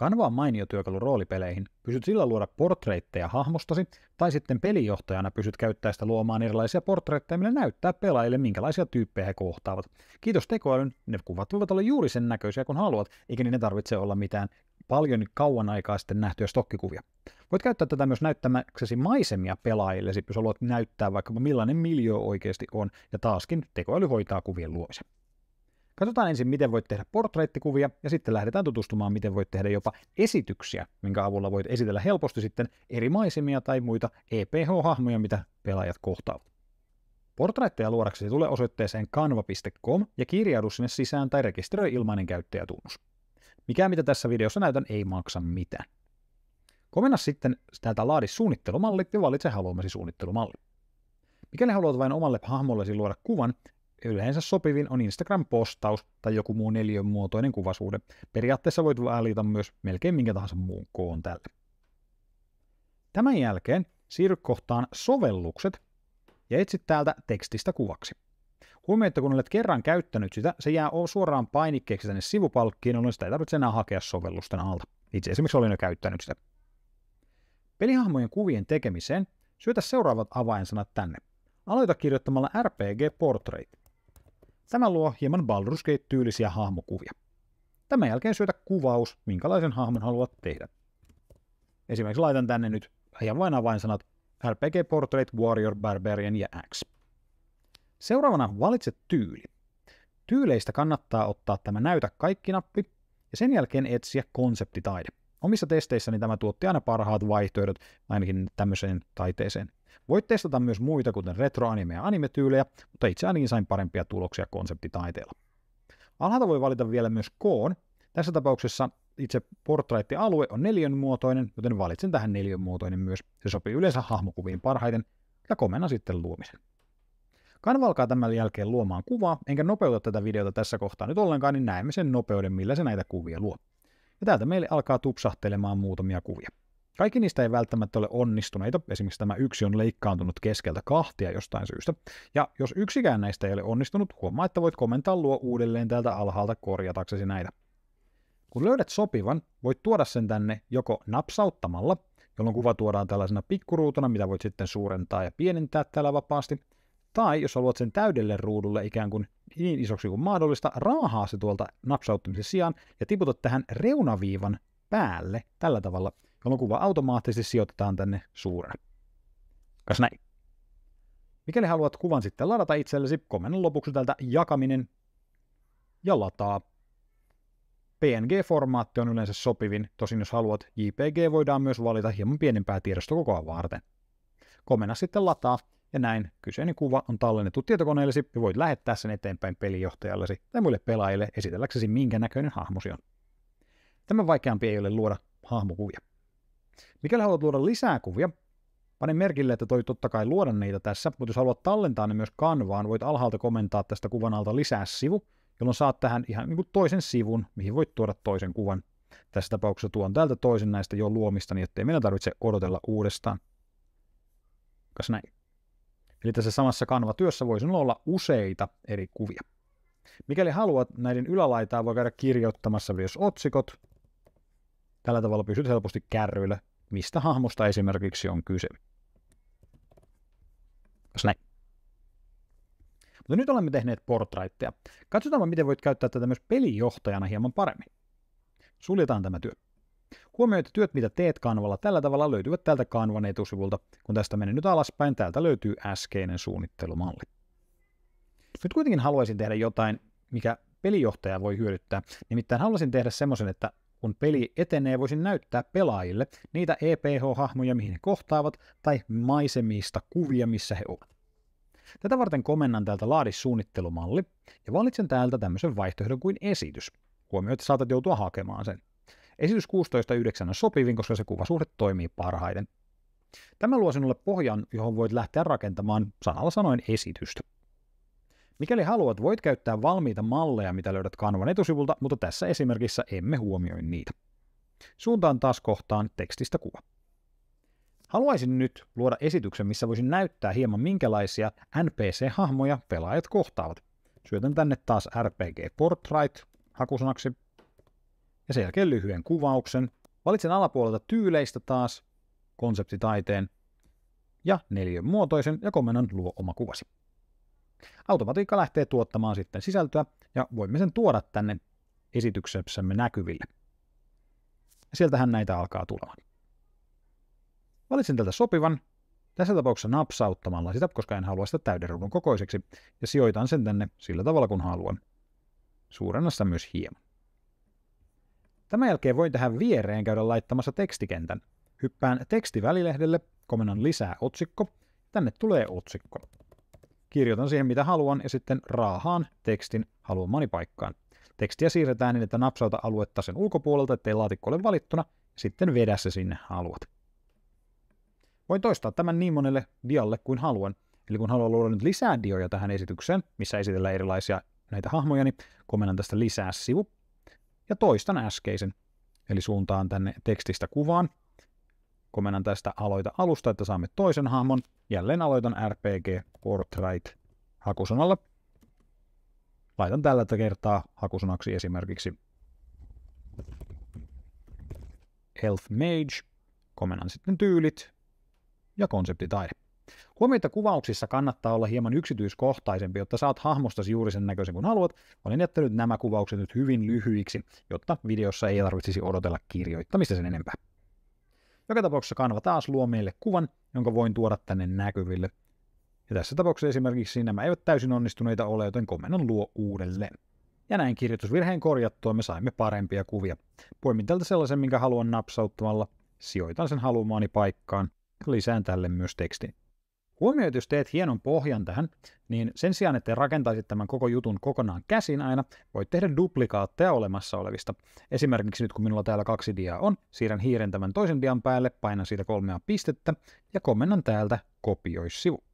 Canva on mainio työkalu roolipeleihin. Pysyt sillä luoda portreitteja hahmostasi, tai sitten pelijohtajana pysyt käyttää sitä luomaan erilaisia portreitteja, millä näyttää pelaajille, minkälaisia tyyppejä he kohtaavat. Kiitos tekoälyn, ne kuvat voivat olla juuri sen näköisiä kuin haluat, eikä niiden tarvitse olla mitään paljon kauan aikaa sitten nähtyjä stokkikuvia. Voit käyttää tätä myös näyttämäksesi maisemia pelaajille, jos haluat näyttää vaikka millainen miljö oikeasti on, ja taaskin tekoäly hoitaa kuvien luomisen. Katsotaan ensin, miten voit tehdä portraittikuvia, ja sitten lähdetään tutustumaan, miten voit tehdä jopa esityksiä, minkä avulla voit esitellä helposti sitten eri maisemia tai muita EPH-hahmoja, mitä pelaajat kohtaavat. Portraitteja luodaksesi tulee osoitteeseen kanva.com ja kirjaudu sinne sisään tai rekisteröi ilmainen käyttäjätunnus. Mikä mitä tässä videossa näytän ei maksa mitään. Komenna sitten täältä laadi suunnittelumalli ja valitse haluamasi suunnittelumalli. Mikäli haluat vain omalle hahmollesi luoda kuvan, Yleensä sopivin on Instagram-postaus tai joku muu neljön muotoinen kuvasuhde. Periaatteessa voit valita myös melkein minkä tahansa muun koon tälle. Tämän jälkeen siirry kohtaan Sovellukset ja etsit täältä tekstistä kuvaksi. Huomioi, että kun olet kerran käyttänyt sitä, se jää suoraan painikkeeksi tänne sivupalkkiin, jolloin sitä ei tarvitse enää hakea sovellusten alta. Itse esimerkiksi olen jo käyttänyt sitä. Pelihahmojen kuvien tekemiseen syötä seuraavat avainsanat tänne. Aloita kirjoittamalla RPG Portrait. Tämä luo hieman Baldur's Gate-tyylisiä hahmokuvia. Tämän jälkeen syötä kuvaus, minkälaisen hahmon haluat tehdä. Esimerkiksi laitan tänne nyt ihan vain avainsanat RPG Portrait, Warrior, Barbarian ja Axe. Seuraavana valitse tyyli. Tyyleistä kannattaa ottaa tämä näytä kaikki nappi ja sen jälkeen etsiä konseptitaide. Omissa testeissäni tämä tuotti aina parhaat vaihtoehdot ainakin tämmöiseen taiteeseen. Voit testata myös muita, kuten retroanime- ja animetyylejä, mutta itse ainakin sain parempia tuloksia konseptitaiteella. Alhaalta voi valita vielä myös koon. Tässä tapauksessa itse portraittialue on neljön muotoinen, joten valitsen tähän neljön muotoinen myös. Se sopii yleensä hahmokuviin parhaiten ja komennan sitten luomisen. Kanva alkaa tämän jälkeen luomaan kuvaa, enkä nopeuta tätä videota tässä kohtaa nyt ollenkaan, niin näemme sen nopeuden, millä se näitä kuvia luo. Ja täältä meille alkaa tupsahtelemaan muutamia kuvia. Kaikki niistä ei välttämättä ole onnistuneita, esimerkiksi tämä yksi on leikkaantunut keskeltä kahtia jostain syystä, ja jos yksikään näistä ei ole onnistunut, huomaa, että voit komentaa luo uudelleen täältä alhaalta korjataksesi näitä. Kun löydät sopivan, voit tuoda sen tänne joko napsauttamalla, jolloin kuva tuodaan tällaisena pikkuruutuna, mitä voit sitten suurentaa ja pienentää täällä vapaasti, tai jos haluat sen täydelle ruudulle ikään kuin niin isoksi kuin mahdollista, raahaa se tuolta napsauttamisen sijaan ja tiputat tähän reunaviivan päälle tällä tavalla – jolloin kuva automaattisesti sijoitetaan tänne suurena. Kas näin? Mikäli haluat kuvan sitten ladata itsellesi, komennon lopuksi tältä jakaminen ja lataa. PNG-formaatti on yleensä sopivin, tosin jos haluat, JPG voidaan myös valita hieman pienempää tiedostokokoa varten. Komenna sitten lataa, ja näin kyseinen kuva on tallennettu tietokoneellesi ja voit lähettää sen eteenpäin pelijohtajallesi tai muille pelaajille esitelläksesi minkä näköinen hahmosi on. Tämä vaikeampi ei ole luoda hahmokuvia. Mikäli haluat luoda lisää kuvia, Pane merkille, että toi totta kai luoda niitä tässä, mutta jos haluat tallentaa ne myös kanvaan, voit alhaalta komentaa tästä kuvan alta lisää sivu, jolloin saat tähän ihan niin kuin toisen sivun, mihin voit tuoda toisen kuvan. Tässä tapauksessa tuon täältä toisen näistä jo luomista, niin ettei meidän tarvitse odotella uudestaan. Kas näin. Eli tässä samassa kanvatyössä voi sinulla olla useita eri kuvia. Mikäli haluat, näiden ylälaitaa voi käydä kirjoittamassa myös otsikot. Tällä tavalla pysyt helposti kärryillä mistä hahmosta esimerkiksi on kyse. näin. Mutta nyt olemme tehneet portraitteja. Katsotaan, miten voit käyttää tätä myös pelijohtajana hieman paremmin. Suljetaan tämä työ. Huomioi, että työt, mitä teet kanvalla tällä tavalla, löytyvät tältä kanvan etusivulta. Kun tästä menen nyt alaspäin, täältä löytyy äskeinen suunnittelumalli. Nyt kuitenkin haluaisin tehdä jotain, mikä pelijohtaja voi hyödyttää. Nimittäin haluaisin tehdä semmoisen, että kun peli etenee, voisin näyttää pelaajille niitä EPH-hahmoja, mihin he kohtaavat, tai maisemista kuvia, missä he ovat. Tätä varten komennan täältä laadissuunnittelumalli, suunnittelumalli ja valitsen täältä tämmöisen vaihtoehdon kuin esitys. Huomioon, että saatat joutua hakemaan sen. Esitys 16.9 on sopivin, koska se kuvasuhde toimii parhaiten. Tämä luo sinulle pohjan, johon voit lähteä rakentamaan sanalla sanoen esitystä. Mikäli haluat, voit käyttää valmiita malleja, mitä löydät kanavan etusivulta, mutta tässä esimerkissä emme huomioi niitä. Suuntaan taas kohtaan tekstistä kuva. Haluaisin nyt luoda esityksen, missä voisin näyttää hieman minkälaisia NPC-hahmoja pelaajat kohtaavat. Syötän tänne taas RPG Portrait hakusanaksi ja sen jälkeen lyhyen kuvauksen. Valitsen alapuolelta tyyleistä taas konseptitaiteen ja neljön muotoisen ja komennan luo oma kuvasi. Automatiikka lähtee tuottamaan sitten sisältöä ja voimme sen tuoda tänne esityksessämme näkyville. Sieltähän näitä alkaa tulemaan. Valitsen tältä sopivan, tässä tapauksessa napsauttamalla sitä, koska en halua sitä täyden kokoiseksi, ja sijoitan sen tänne sillä tavalla kuin haluan. Suurennassa myös hieman. Tämän jälkeen voin tähän viereen käydä laittamassa tekstikentän. Hyppään tekstivälilehdelle, komennan lisää otsikko, tänne tulee otsikko. Kirjoitan siihen mitä haluan ja sitten raahaan tekstin haluamani paikkaan. Tekstiä siirretään niin, että napsauta aluetta sen ulkopuolelta, ettei laatikko ole valittuna, sitten vedä se sinne haluat. Voin toistaa tämän niin monelle dialle kuin haluan. Eli kun haluan luoda nyt lisää dioja tähän esitykseen, missä esitellään erilaisia näitä hahmoja, niin komennan tästä lisää sivu ja toistan äskeisen. Eli suuntaan tänne tekstistä kuvaan, Komennan tästä aloita alusta, että saamme toisen hahmon. Jälleen aloitan RPG Portrait hakusanalla. Laitan tällä kertaa hakusanaksi esimerkiksi Health Mage. Komennan sitten tyylit ja konseptitaide. Huomio, että kuvauksissa kannattaa olla hieman yksityiskohtaisempi, jotta saat hahmostasi juuri sen näköisen kuin haluat. Olen jättänyt nämä kuvaukset nyt hyvin lyhyiksi, jotta videossa ei tarvitsisi odotella kirjoittamista sen enempää. Joka tapauksessa kanva taas luo meille kuvan, jonka voin tuoda tänne näkyville. Ja tässä tapauksessa esimerkiksi nämä eivät täysin onnistuneita ole, joten komennon luo uudelleen. Ja näin kirjoitusvirheen korjattua me saimme parempia kuvia. Poimin tältä sellaisen, minkä haluan napsauttamalla, sijoitan sen haluamaani paikkaan ja lisään tälle myös tekstin. Huomioi, että jos teet hienon pohjan tähän, niin sen sijaan, että rakentaisit tämän koko jutun kokonaan käsin aina, voit tehdä duplikaatteja olemassa olevista. Esimerkiksi nyt kun minulla täällä kaksi diaa on, siirrän hiiren tämän toisen dian päälle, painan siitä kolmea pistettä ja komennan täältä kopioissivu.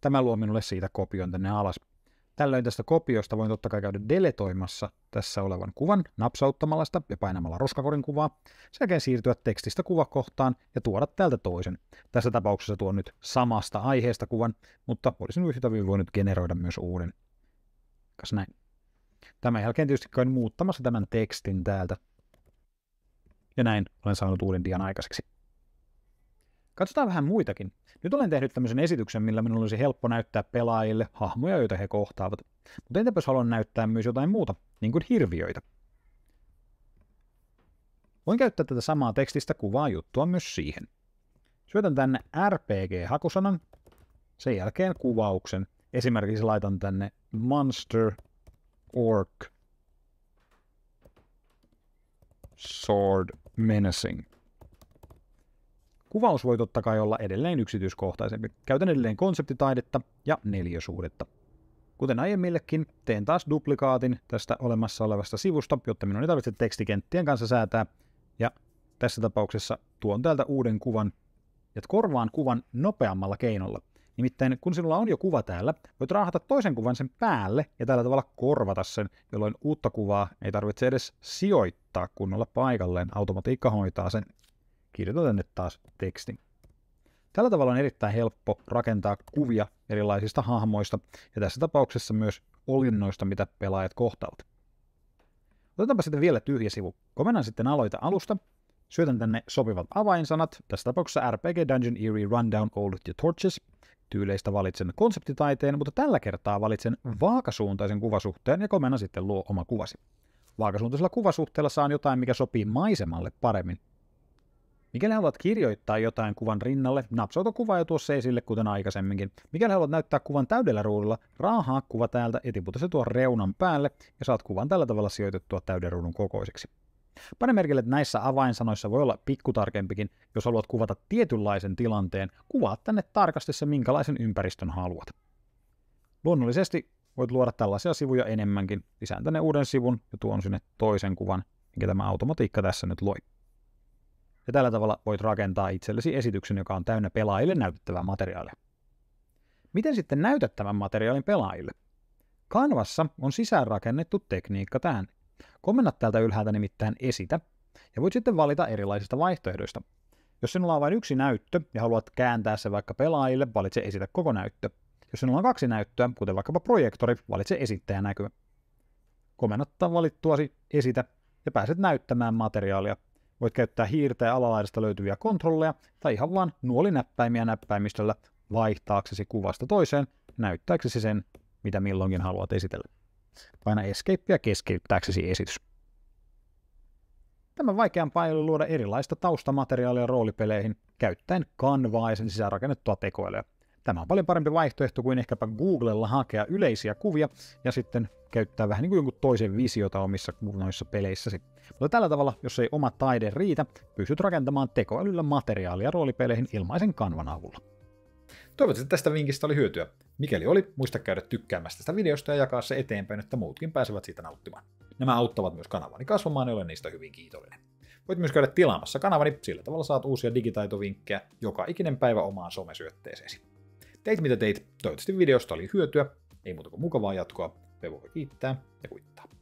Tämä luo minulle siitä kopion tänne alas. Tällöin tästä kopiosta voin totta kai käydä deletoimassa tässä olevan kuvan napsauttamalla sitä ja painamalla roskakorin kuvaa, sekä siirtyä tekstistä kuvakohtaan ja tuoda täältä toisen. Tässä tapauksessa tuon nyt samasta aiheesta kuvan, mutta olisin yhtä hyvin voinut generoida myös uuden. Kas näin. Tämän jälkeen tietysti käyn muuttamassa tämän tekstin täältä. Ja näin olen saanut uuden dian aikaiseksi. Katsotaan vähän muitakin. Nyt olen tehnyt tämmöisen esityksen, millä minun olisi helppo näyttää pelaajille hahmoja, joita he kohtaavat. Mutta entäpä jos haluan näyttää myös jotain muuta, niin kuin hirviöitä? Voin käyttää tätä samaa tekstistä kuvaa juttua myös siihen. Syötän tänne RPG-hakusanan, sen jälkeen kuvauksen. Esimerkiksi laitan tänne Monster Orc Sword Menacing. Kuvaus voi totta kai olla edelleen yksityiskohtaisempi. Käytän edelleen konseptitaidetta ja neljäsuudetta. Kuten aiemmillekin, teen taas duplikaatin tästä olemassa olevasta sivusta, jotta minun ei tarvitse tekstikenttien kanssa säätää. Ja tässä tapauksessa tuon täältä uuden kuvan ja korvaan kuvan nopeammalla keinolla. Nimittäin kun sinulla on jo kuva täällä, voit raahata toisen kuvan sen päälle ja tällä tavalla korvata sen, jolloin uutta kuvaa ei tarvitse edes sijoittaa kunnolla paikalleen. Automatiikka hoitaa sen kirjoita tänne taas tekstin. Tällä tavalla on erittäin helppo rakentaa kuvia erilaisista hahmoista ja tässä tapauksessa myös olinnoista, mitä pelaajat kohtaavat. Otetaanpa sitten vielä tyhjä sivu. Komennan sitten aloita alusta, syötän tänne sopivat avainsanat, tässä tapauksessa RPG, Dungeon Eerie, Rundown, Old the Torches. Tyyleistä valitsen konseptitaiteen, mutta tällä kertaa valitsen vaakasuuntaisen kuvasuhteen ja komennan sitten luo oma kuvasi. Vaakasuuntaisella kuvasuhteella saan jotain, mikä sopii maisemalle paremmin, Mikäli haluat kirjoittaa jotain kuvan rinnalle, napsauta kuva jo tuossa esille kuten aikaisemminkin. Mikäli haluat näyttää kuvan täydellä ruudulla, raahaa kuva täältä ja tiputa se tuon reunan päälle ja saat kuvan tällä tavalla sijoitettua täyden ruudun kokoiseksi. Pane merkille, että näissä avainsanoissa voi olla pikkutarkempikin, jos haluat kuvata tietynlaisen tilanteen, kuvaa tänne tarkasti se, minkälaisen ympäristön haluat. Luonnollisesti voit luoda tällaisia sivuja enemmänkin. Lisään tänne uuden sivun ja tuon sinne toisen kuvan, minkä tämä automatiikka tässä nyt loi. Ja tällä tavalla voit rakentaa itsellesi esityksen, joka on täynnä pelaajille näytettävää materiaalia. Miten sitten näytät tämän materiaalin pelaajille? Canvassa on sisäänrakennettu tekniikka tähän. Komennat täältä ylhäältä nimittäin esitä, ja voit sitten valita erilaisista vaihtoehdoista. Jos sinulla on vain yksi näyttö ja haluat kääntää se vaikka pelaajille, valitse esitä koko näyttö. Jos sinulla on kaksi näyttöä, kuten vaikkapa projektori, valitse esittäjänäkyä. Komennat valittuasi esitä ja pääset näyttämään materiaalia Voit käyttää hiirtä ja alalaidasta löytyviä kontrolleja tai ihan vaan nuolinäppäimiä näppäimistöllä vaihtaaksesi kuvasta toiseen näyttääksesi sen, mitä milloinkin haluat esitellä. Paina Escape ja keskeyttääksesi esitys. Tämä vaikeampaa ei ole luoda erilaista taustamateriaalia roolipeleihin käyttäen kanvaa ja sen sisäänrakennettua tekoälyä. Tämä on paljon parempi vaihtoehto kuin ehkäpä Googlella hakea yleisiä kuvia ja sitten käyttää vähän niin kuin jonkun toisen visiota omissa noissa peleissäsi. Mutta tällä tavalla, jos ei oma taide riitä, pystyt rakentamaan tekoälyllä materiaalia roolipeleihin ilmaisen kanvan avulla. Toivottavasti tästä vinkistä oli hyötyä. Mikäli oli, muista käydä tykkäämästä tästä videosta ja jakaa se eteenpäin, että muutkin pääsevät siitä nauttimaan. Nämä auttavat myös kanavani kasvamaan ja olen niistä hyvin kiitollinen. Voit myös käydä tilaamassa kanavani, sillä tavalla saat uusia digitaitovinkkejä joka ikinen päivä omaan somesyötteeseesi. Teit mitä teit, toivottavasti videosta oli hyötyä, ei muuta kuin mukavaa jatkoa te voi kiittää ja kuittaa.